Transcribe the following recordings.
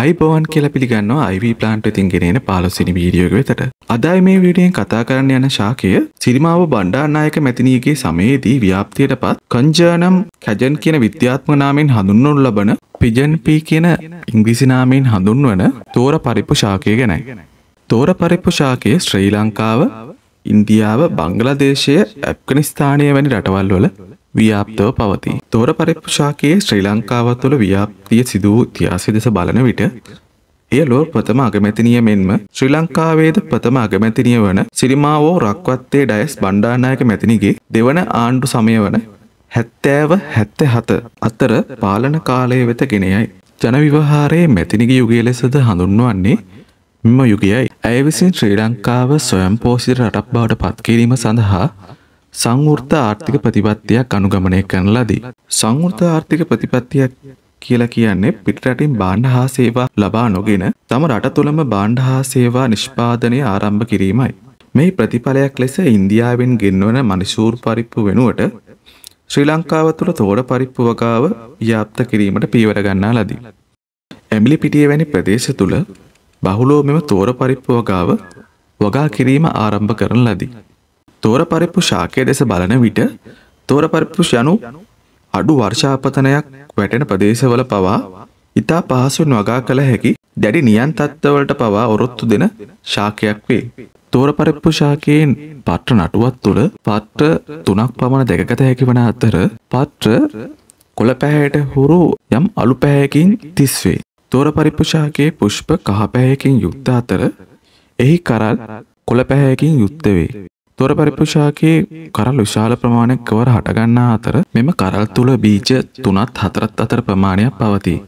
අයිබවන් කියල පිළිගන්නවා අයිව ප්ලාන්ට තින්ගෙනෙන පාලොසිනි වීඩියෝග වෙතට අදයි මේ වීඩියෙන් කතා කරන්න යන ශාකය සිරිමාව බණ්ඩානායක මැතිනීගේ සමයේදී ව්‍යාප්තියට පත් කංජානම් කැජන් කියන විද්‍යාත්මනාමෙන් හඳුන්වනු ලබන පිජන් පී කියන ඉංග්‍රිසිනාමෙන් හඳුන්වන තෝර පරිප්පු ශාකය ගැනයි. තෝර පරිප්පු ශාකයේ ශ්‍රී ලංකාව ඉන්දියාව බංගලදේශය ඇප්කනිස්ථානය වැනි රටවල් වල ව්‍යාප්තව පවති. තෝර පරිප්ෂාකයේ ශ්‍රී ලංකාවත් තුළ ව්‍යාප්තිය සිදුවූ තියාසි දෙස බලන විට එය ලෝ ප්‍රථම අගමැතිනිය මෙන්ම ශ්‍රී ලංකාවේද ප්‍රථම අගමැතිනිය වන සිරිමාවෝ රක්වත්තේ ඩයස් බණ්ඩානායක මැතිනිගේ දෙවන ආණ්ඩු සමය වන හැත්තෑව හැත්ත හත අතර පාලන කාලය වෙත ගෙනයයි. ජනවිවහාරයේ මැතිනිගේ යුගය ලෙසද හඳුන්වන්නේ මෙම යුගයයි. ඇය විසින් ශ්‍රී ලංකාව ස්වයම්පෝෂිත රටක් බවට පත්කිරීම සඳහා සංවෘත ආර්ථික ප්‍රතිපත්තියක් අනුගමනය කරන ලදී. සංවෘත ආර්ථික ප්‍රතිපත්තියක් කියලා කියන්නේ පිටරටින් බාණ්ඩ හා සේවා ලබා නොගෙන තම රට තුළම බාණ්ඩ හා සේවා නිෂ්පාදනය ආරම්භ කිරීමයි. මේ ප්‍රතිඵලයක් ලෙස ඉන්දියාවෙන් ගෙන්වන මනිසූර් පරිප්පු වෙනුවට ශ්‍රී ලංකාව තුළ තෝඩ පරිප්පු වගාව ව්‍යාප්ත කිරීමට පීවර ගන්නා ලදී. ඇමිලි පිටිය වැනි ප්‍රදේශ තුළ බහුලෝ මෙම තෝර පරිප්පු වගාව වගා කිරීම ආරම්භ කරන ලදී. තෝර පරිප්පු ශාකය දෙස බලන විට තෝර පරිප්පුෂ යනු අඩු වර්ෂාපතනයක් වැටෙන ප්‍රදේශවල පවා ඉතා පහසුන් වගා කළ හැකි දැඩි නියන් තත්ත්වවලට පවා ඔරොත්තු දෙන ශාකයක් වේ. තෝර පරිප්පු ශාකයෙන් පට්ට නටුවත් තුළ පට්ට තුනක් පමණ දෙකගත හැකි වන අතර පට්ට කොළ පැහැයට හුරු යම් අලු පැහැයකින් තිස්වේ. තෝර පරිප්පු ශාකයේ පුෂ්ප කහපැහැයකින් යුක්ත අතර එහි කරල් කොළ පැහැයකින් යුක්ත වේ. තොර පරිප්පු ශාකයේ කරල් විශාල ප්‍රමාණයක් කවර හටගන්නා අතර මෙම කරල් තුළ බීජ තුනත් හතරත් අතර ප්‍රමාණයක් පවතී.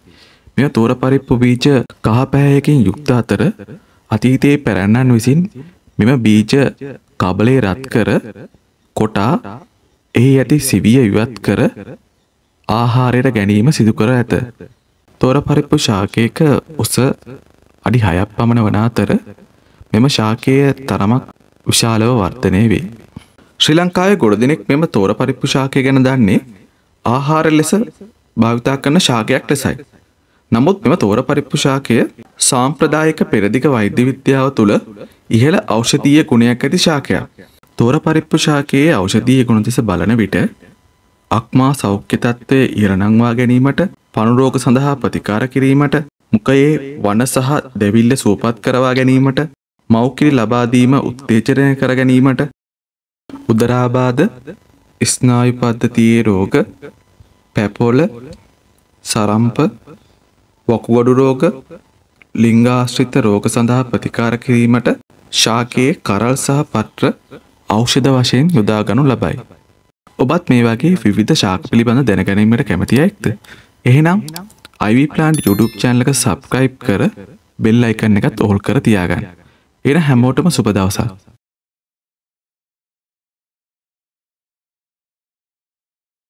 මෙ තෝර පරිප්පු බීජ කහපැහැයකින් යුක්ත අතර අතීතයේ පැරැන්නන් විසින් මෙම බීජ කබලේ රත් කර කොටා එහි ඇති සිවිය ඉවත් කර ආහාරයට ගැනීම සිදුකර ඇත. තෝර පරිප්පු ශාකයක උස අඩි හයක් පමණ වන අතර මෙම ශාකය තරමක් විශාලව වර්ධනය වේ. ශ්‍රී ලංකාවේ ගොඩ දෙනෙක් මෙම තෝර පරිප්පු ශාකය ගැන දන්නේ ආහාර ලෙස භාවිතා කරන ශාකයක් ලෙසයි. නමුත් මෙම තෝර පරිප්පු ශාකය සාම්ප්‍රදායික පෙරදිග වෛද්‍ය විද්‍යාව තුළ ඉහළ ඖෂධීය ගුණයක් ඇති ශාකයක්. තෝර පරිප්පු ශාකයේ ඖෂධීය ගුණ දෙස බලන විට අක්මා සෞඛ්‍ය තත්ත්වය ඉරණංවා ගැනීමට පණුරෝග සඳහා ප්‍රතිකාර කිරීමට මුකයේ වන සහ දෙවිල්ල සුවපත් කරවා ගැනීමට මෞකිරි ලබාදීම උත්තේජනය කර ගැනීමට උදරාබාද ස්නායු පද්ධතියේ රෝග පැපොල සරම්ප වකුගඩු රෝග ලිංගාශ්‍රිත රෝග සඳහා ප්‍රතිකාර කිරීමට ශාකයේ කරල් සහ පත්‍ර ඖෂධ වශයෙන් යොදාගනු ලබයි. ඔබත් මේ වගේ විවිධ ශාක පිළිබඳ දැනගැනීමට කැමති අයෙක්ද? එහෙනම් IV plant YouTube channel එක subscribe කර bell icon එකත් all කර තියාගන්න. ඊට හැමෝටම සුබ දවසක්.